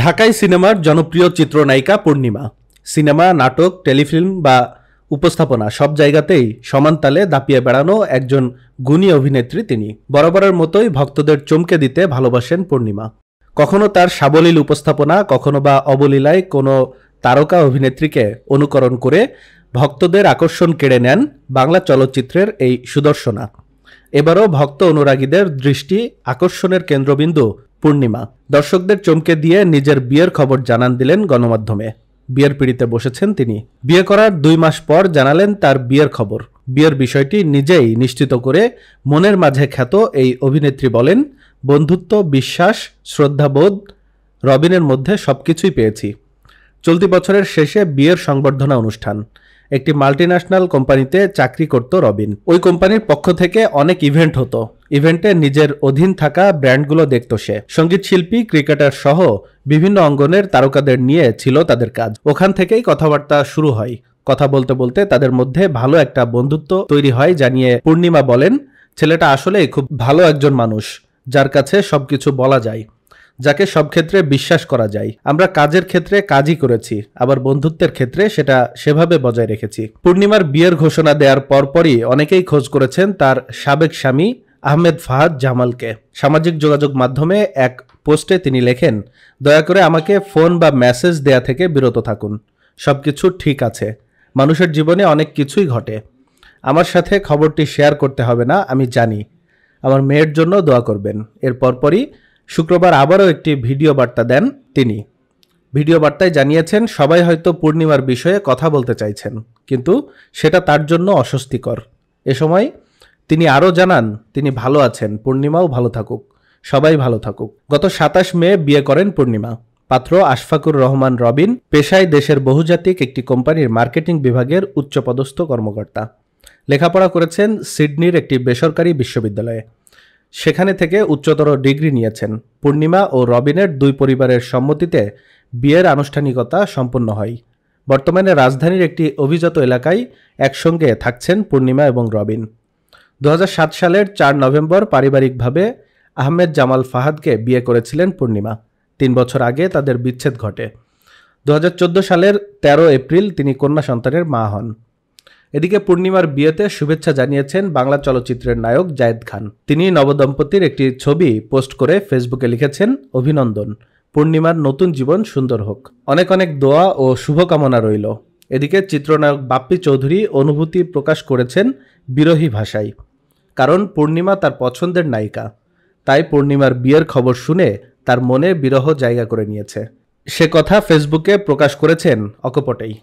ঢাকায় সিনেমার জনপ্রিয় চিত্রনায়িকা পূর্ণিমা সিনেমা নাটক টেলিফিল্ম বা উপস্থাপনা সব জায়গাতেই সমান তালে দাপিয়ে বেড়ানো একজন গুণী অভিনেত্রী তিনি বরাবরের মতোই ভক্তদের চমকে দিতে ভালোবাসেন পূর্ণিমা কখনো তার সাবলীল উপস্থাপনা কখনো বা অবলীলায় কোনো তারকা অভিনেত্রীকে অনুকরণ করে ভক্তদের আকর্ষণ কেড়ে নেন বাংলা চলচ্চিত্রের এই সুদর্শনা এবারও ভক্ত অনুরাগীদের দৃষ্টি আকর্ষণের কেন্দ্রবিন্দু পূর্ণিমা দর্শকদের চমকে দিয়ে নিজের বিয়ের খবর জানান দিলেন গণমাধ্যমে বিয়ের পিড়িতে বসেছেন তিনি বিয়ে করার দুই মাস পর জানালেন তার বিয়ের খবর বিয়ের বিষয়টি নিজেই নিশ্চিত করে মনের মাঝে খ্যাত এই অভিনেত্রী বলেন বন্ধুত্ব বিশ্বাস শ্রদ্ধাবোধ রবিনের মধ্যে সবকিছুই পেয়েছি চলতি বছরের শেষে বিয়ের সংবর্ধনা অনুষ্ঠান একটি মাল্টিন্যাশনাল কোম্পানিতে চাকরি করত রবিন ওই কোম্পানির পক্ষ থেকে অনেক ইভেন্ট হতো ইভেন্টে নিজের অধীন থাকা ব্র্যান্ডগুলো দেখত সে সঙ্গীত শিল্পী ক্রিকেটার সহ বিভিন্ন অঙ্গনের তারকাদের নিয়ে ছিল তাদের কাজ ওখান থেকেই কথাবার্তা শুরু হয় কথা বলতে বলতে তাদের মধ্যে ভালো একটা বন্ধুত্ব তৈরি হয় জানিয়ে পূর্ণিমা বলেন ছেলেটা আসলে খুব ভালো একজন মানুষ যার কাছে সবকিছু বলা যায় যাকে সব ক্ষেত্রে বিশ্বাস করা যায় আমরা কাজের ক্ষেত্রে কাজই করেছি আবার বন্ধুত্বের ক্ষেত্রে সেটা সেভাবে বজায় রেখেছি পূর্ণিমার বিয়ের ঘোষণা দেওয়ার পরপরই অনেকেই খোঁজ করেছেন তার সাবেক স্বামী আহমেদ ফাহাদ জামালকে সামাজিক যোগাযোগ মাধ্যমে এক পোস্টে তিনি লেখেন দয়া করে আমাকে ফোন বা মেসেজ দেয়া থেকে বিরত থাকুন সব কিছু ঠিক আছে মানুষের জীবনে অনেক কিছুই ঘটে আমার সাথে খবরটি শেয়ার করতে হবে না আমি জানি আমার মেয়ের জন্য দোয়া করবেন এর পরপরই শুক্রবার আবারও একটি ভিডিও বার্তা দেন তিনি ভিডিও বার্তায় জানিয়েছেন সবাই হয়তো পূর্ণিমার বিষয়ে কথা বলতে চাইছেন কিন্তু সেটা তার জন্য অস্বস্তিকর এ সময় তিনি আরও জানান তিনি ভালো আছেন পূর্ণিমাও ভালো থাকুক সবাই ভালো থাকুক গত সাতাশ মে বিয়ে করেন পূর্ণিমা পাত্র আশফাকুর রহমান রবিন পেশায় দেশের বহুজাতিক একটি কোম্পানির মার্কেটিং বিভাগের উচ্চপদস্থ কর্মকর্তা লেখাপড়া করেছেন সিডনির একটি বেসরকারি বিশ্ববিদ্যালয়ে সেখানে থেকে উচ্চতর ডিগ্রি নিয়েছেন পূর্ণিমা ও রবিনের দুই পরিবারের সম্মতিতে বিয়ের আনুষ্ঠানিকতা সম্পন্ন হয় বর্তমানে রাজধানীর একটি অভিজাত এলাকায় একসঙ্গে থাকছেন পূর্ণিমা এবং রবিন দু সালের চার নভেম্বর পারিবারিকভাবে আহমেদ জামাল ফাহাদকে বিয়ে করেছিলেন পূর্ণিমা তিন বছর আগে তাদের বিচ্ছেদ ঘটে দু সালের ১৩ এপ্রিল তিনি কন্যা সন্তানের মা হন এদিকে পূর্ণিমার বিয়েতে শুভেচ্ছা জানিয়েছেন বাংলা চলচ্চিত্রের নায়ক জায়েদ খান তিনি নবদম্পতির একটি ছবি পোস্ট করে ফেসবুকে লিখেছেন অভিনন্দন পূর্ণিমার নতুন জীবন সুন্দর হোক অনেক অনেক দোয়া ও শুভকামনা রইল এদিকে চিত্রনায়ক বাপ্পি চৌধুরী অনুভূতি প্রকাশ করেছেন বিরোহী ভাষায় কারণ পূর্ণিমা তার পছন্দের নায়িকা তাই পূর্ণিমার বিয়ের খবর শুনে তার মনে বিরহ জায়গা করে নিয়েছে সে কথা ফেসবুকে প্রকাশ করেছেন অকপটেই